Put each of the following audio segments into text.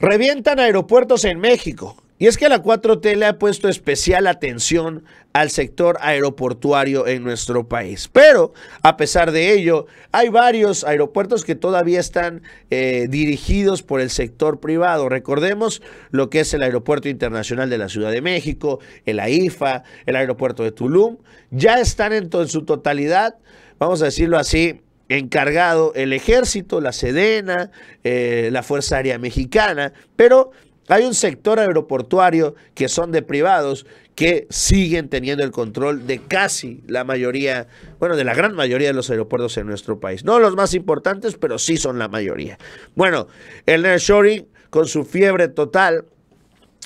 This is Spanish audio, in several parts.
Revientan aeropuertos en México. Y es que la 4T le ha puesto especial atención al sector aeroportuario en nuestro país. Pero, a pesar de ello, hay varios aeropuertos que todavía están eh, dirigidos por el sector privado. Recordemos lo que es el Aeropuerto Internacional de la Ciudad de México, el AIFA, el Aeropuerto de Tulum. Ya están en su totalidad, vamos a decirlo así, encargado el ejército, la Sedena, eh, la Fuerza Aérea Mexicana, pero hay un sector aeroportuario que son de privados que siguen teniendo el control de casi la mayoría, bueno, de la gran mayoría de los aeropuertos en nuestro país. No los más importantes, pero sí son la mayoría. Bueno, el Nershoring, con su fiebre total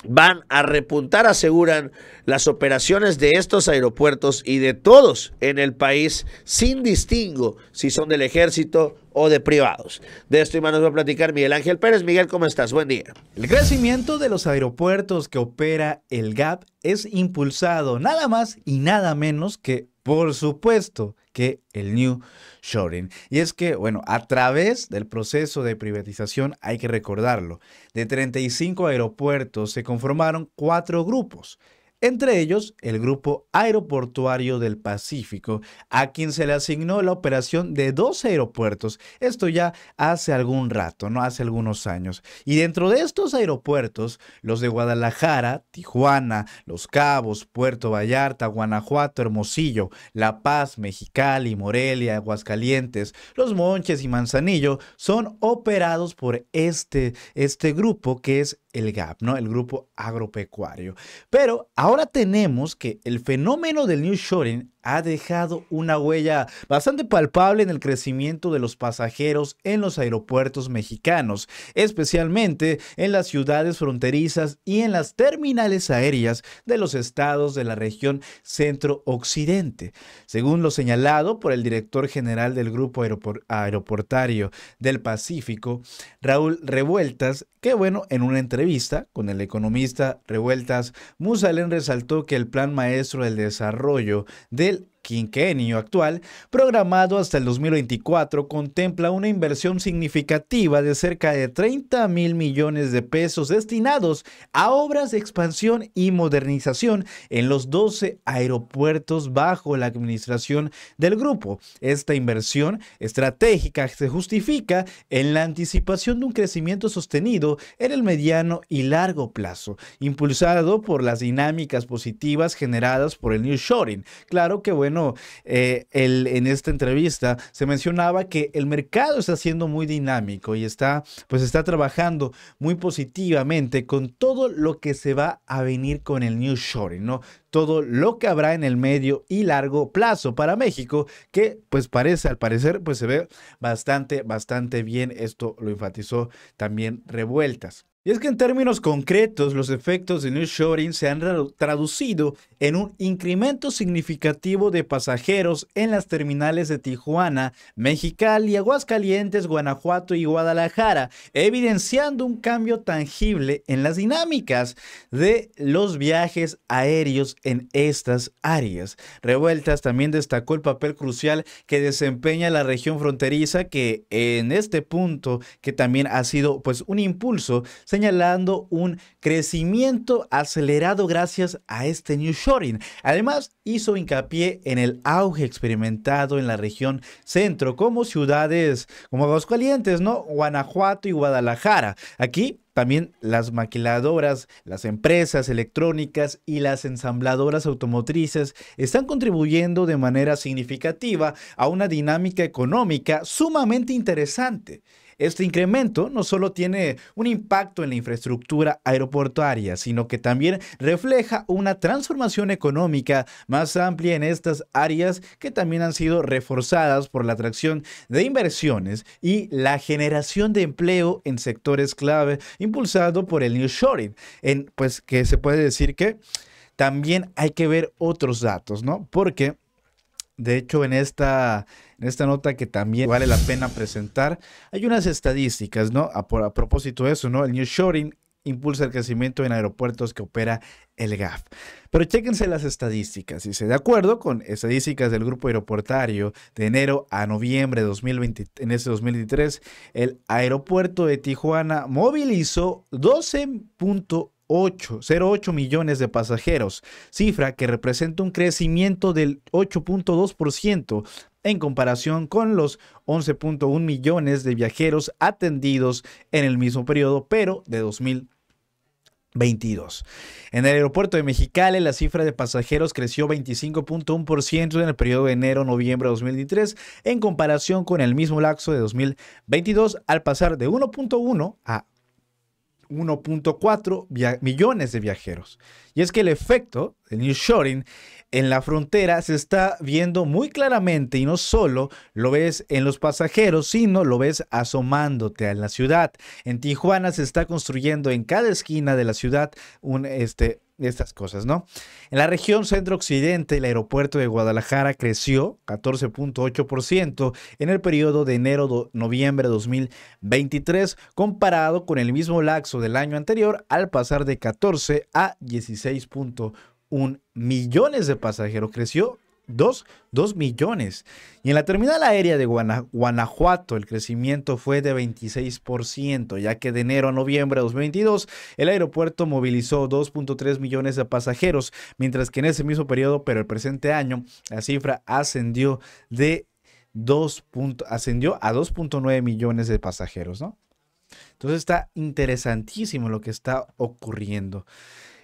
van a repuntar, aseguran las operaciones de estos aeropuertos y de todos en el país sin distingo si son del ejército o de privados. De esto y más nos va a platicar Miguel Ángel Pérez. Miguel, ¿cómo estás? Buen día. El crecimiento de los aeropuertos que opera el GAP es impulsado nada más y nada menos que, por supuesto, que el New Shoring. Y es que, bueno, a través del proceso de privatización, hay que recordarlo, de 35 aeropuertos se conformaron cuatro grupos entre ellos el Grupo Aeroportuario del Pacífico, a quien se le asignó la operación de dos aeropuertos. Esto ya hace algún rato, no hace algunos años. Y dentro de estos aeropuertos, los de Guadalajara, Tijuana, Los Cabos, Puerto Vallarta, Guanajuato, Hermosillo, La Paz, Mexicali, Morelia, Aguascalientes, Los Monches y Manzanillo son operados por este, este grupo que es el GAP, ¿no? El grupo agropecuario. Pero ahora tenemos que el fenómeno del new shoring ha dejado una huella bastante palpable en el crecimiento de los pasajeros en los aeropuertos mexicanos, especialmente en las ciudades fronterizas y en las terminales aéreas de los estados de la región centro-occidente. Según lo señalado por el director general del Grupo Aeroportario del Pacífico, Raúl Revueltas, que bueno, en una entrevista con el economista Revueltas, Musalén resaltó que el plan maestro del desarrollo de Él quinquenio actual, programado hasta el 2024, contempla una inversión significativa de cerca de 30 mil millones de pesos destinados a obras de expansión y modernización en los 12 aeropuertos bajo la administración del grupo. Esta inversión estratégica se justifica en la anticipación de un crecimiento sostenido en el mediano y largo plazo, impulsado por las dinámicas positivas generadas por el New Shoring. Claro que bueno, no, eh, el, en esta entrevista se mencionaba que el mercado está siendo muy dinámico y está, pues está trabajando muy positivamente con todo lo que se va a venir con el New Shoring, ¿no? todo lo que habrá en el medio y largo plazo para México, que pues parece, al parecer, pues se ve bastante, bastante bien. Esto lo enfatizó también Revueltas. Y es que en términos concretos, los efectos de New Shoring se han traducido en un incremento significativo de pasajeros en las terminales de Tijuana, Mexicali, Aguascalientes, Guanajuato y Guadalajara, evidenciando un cambio tangible en las dinámicas de los viajes aéreos en estas áreas. Revueltas también destacó el papel crucial que desempeña la región fronteriza, que en este punto, que también ha sido pues un impulso, señalando un crecimiento acelerado gracias a este new Además, hizo hincapié en el auge experimentado en la región centro, como ciudades como Aguascalientes, ¿no? Guanajuato y Guadalajara. Aquí también las maquiladoras, las empresas electrónicas y las ensambladoras automotrices están contribuyendo de manera significativa a una dinámica económica sumamente interesante. Este incremento no solo tiene un impacto en la infraestructura aeroportuaria, sino que también refleja una transformación económica más amplia en estas áreas que también han sido reforzadas por la atracción de inversiones y la generación de empleo en sectores clave impulsado por el New en pues que se puede decir que también hay que ver otros datos, ¿no? Porque de hecho, en esta, en esta nota que también vale la pena presentar, hay unas estadísticas, ¿no? A, propósito de eso, ¿no? El New Shoring impulsa el crecimiento en aeropuertos que opera el GAF. Pero chéquense las estadísticas. Dice, de acuerdo con estadísticas del grupo aeroportario de enero a noviembre de en 2023, el aeropuerto de Tijuana movilizó 12.8 millones de pasajeros, cifra que representa un crecimiento del 8.2% en comparación con los 11.1 millones de viajeros atendidos en el mismo periodo, pero de 2022. En el aeropuerto de Mexicali, la cifra de pasajeros creció 25.1% en el periodo de enero-noviembre de 2023 en comparación con el mismo lapso de 2022, al pasar de 1.1 a 1.4 millones de viajeros. Y es que el efecto del Shorting, en la frontera se está viendo muy claramente y no solo lo ves en los pasajeros, sino lo ves asomándote a la ciudad. En Tijuana se está construyendo en cada esquina de la ciudad un, este, estas cosas, ¿no? En la región centro-occidente, el aeropuerto de Guadalajara creció 14.8% en el periodo de enero-noviembre de 2023, comparado con el mismo laxo del año anterior, al pasar de 14 a 16.1 millones de pasajeros. Creció 2 millones. Y en la terminal aérea de Guanajuato, el crecimiento fue de 26%, ya que de enero a noviembre de 2022, el aeropuerto movilizó 2.3 millones de pasajeros, mientras que en ese mismo periodo, pero el presente año, la cifra ascendió de 2. ascendió a 2.9 millones de pasajeros, ¿no? Entonces está interesantísimo lo que está ocurriendo.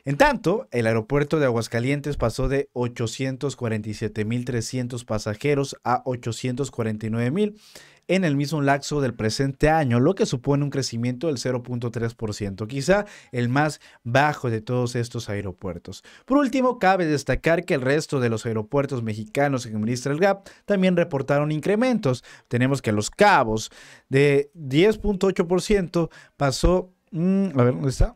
En tanto, el aeropuerto de Aguascalientes pasó de 847.300 pasajeros a 849.000 en el mismo lapso del presente año, lo que supone un crecimiento del 0.3%, quizá el más bajo de todos estos aeropuertos. Por último, cabe destacar que el resto de los aeropuertos mexicanos que administra el GAP también reportaron incrementos. Tenemos que Los Cabos de 10.8% pasó, mm, a ver, ¿dónde está?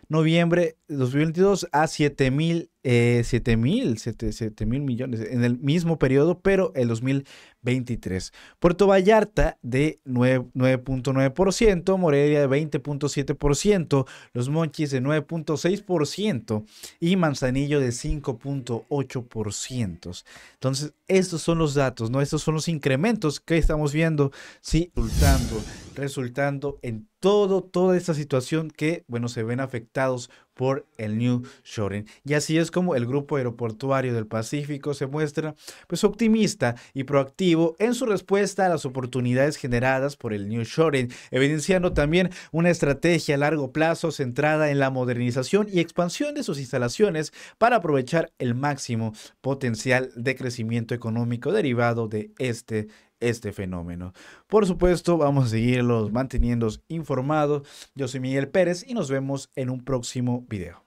noviembre de 2022 a 7 eh, mil, millones en el mismo periodo, pero el 2023. Puerto Vallarta de 9.9%, Morelia de 20.7%, Los Monchis de 9.6% y Manzanillo de 5.8%. Entonces, estos son los datos, ¿no? Estos son los incrementos que estamos viendo, sí, resultando resultando en todo, toda esta situación que, bueno, se ven afectados por el New Shoring. Y así es como el Grupo Aeroportuario del Pacífico se muestra, pues, optimista y proactivo en su respuesta a las oportunidades generadas por el New Shoring, evidenciando también una estrategia a largo plazo centrada en la modernización y expansión de sus instalaciones para aprovechar el máximo potencial de crecimiento económico derivado de este este fenómeno. Por supuesto, vamos a seguirlos manteniendo informados. Yo soy Miguel Pérez y nos vemos en un próximo video.